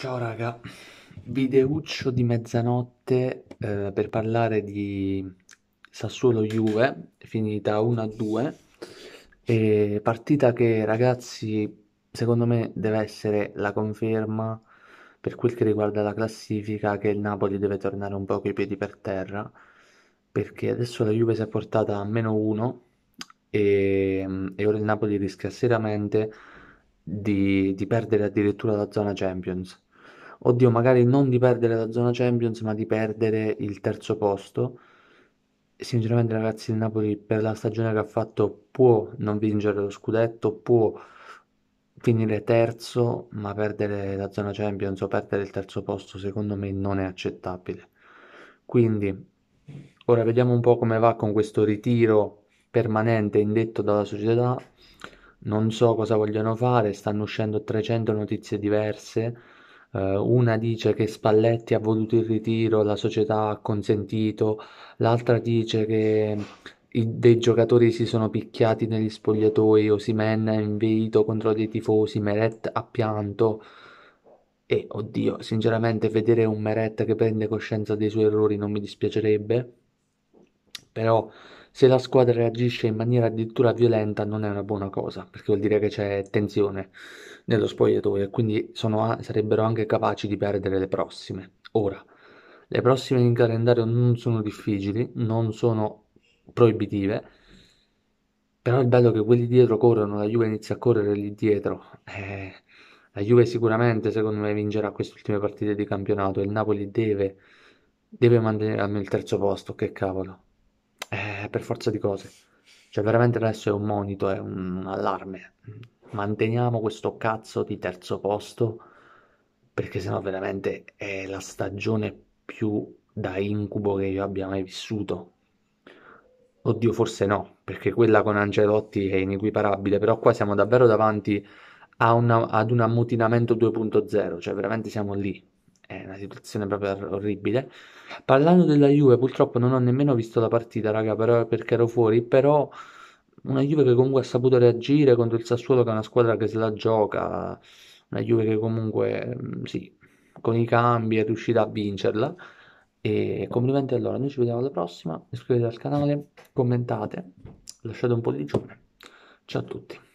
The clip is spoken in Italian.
Ciao raga, videuccio di mezzanotte eh, per parlare di Sassuolo Juve, finita 1-2, e partita che ragazzi secondo me deve essere la conferma per quel che riguarda la classifica che il Napoli deve tornare un po' coi piedi per terra, perché adesso la Juve si è portata a meno 1 e, e ora il Napoli rischia seriamente di, di perdere addirittura la zona Champions oddio, magari non di perdere la zona Champions, ma di perdere il terzo posto. Sinceramente, ragazzi, il Napoli per la stagione che ha fatto può non vincere lo scudetto, può finire terzo, ma perdere la zona Champions o perdere il terzo posto, secondo me, non è accettabile. Quindi, ora vediamo un po' come va con questo ritiro permanente indetto dalla società. Non so cosa vogliono fare, stanno uscendo 300 notizie diverse eh, una dice che Spalletti ha voluto il ritiro, la società ha consentito, l'altra dice che mm, i, dei giocatori si sono picchiati negli spogliatoi, Osimen ha inveito contro dei tifosi, Meret ha pianto. E oddio, sinceramente vedere un Meret che prende coscienza dei suoi errori non mi dispiacerebbe, però se la squadra reagisce in maniera addirittura violenta non è una buona cosa, perché vuol dire che c'è tensione nello spogliatoio e quindi sono, sarebbero anche capaci di perdere le prossime. Ora, le prossime in calendario non sono difficili, non sono proibitive, però il bello è che quelli dietro corrono, la Juve inizia a correre lì dietro. Eh, la Juve sicuramente, secondo me, vincerà queste ultime partite di campionato. Il Napoli deve, deve mantenere almeno il terzo posto, che cavolo eh, per forza di cose. Cioè, veramente adesso è un monito, è un allarme. Manteniamo questo cazzo di terzo posto, perché sennò veramente è la stagione più da incubo che io abbia mai vissuto. Oddio, forse no, perché quella con Angelotti è inequiparabile, però qua siamo davvero davanti una, ad un ammutinamento 2.0, cioè veramente siamo lì è una situazione proprio orribile. Parlando della Juve, purtroppo non ho nemmeno visto la partita, raga, però, perché ero fuori, però una Juve che comunque ha saputo reagire contro il Sassuolo, che è una squadra che se la gioca, una Juve che comunque, mm, sì, con i cambi è riuscita a vincerla. E complimenti allora, noi ci vediamo alla prossima, iscrivetevi al canale, commentate, lasciate un pollice, ciao a tutti.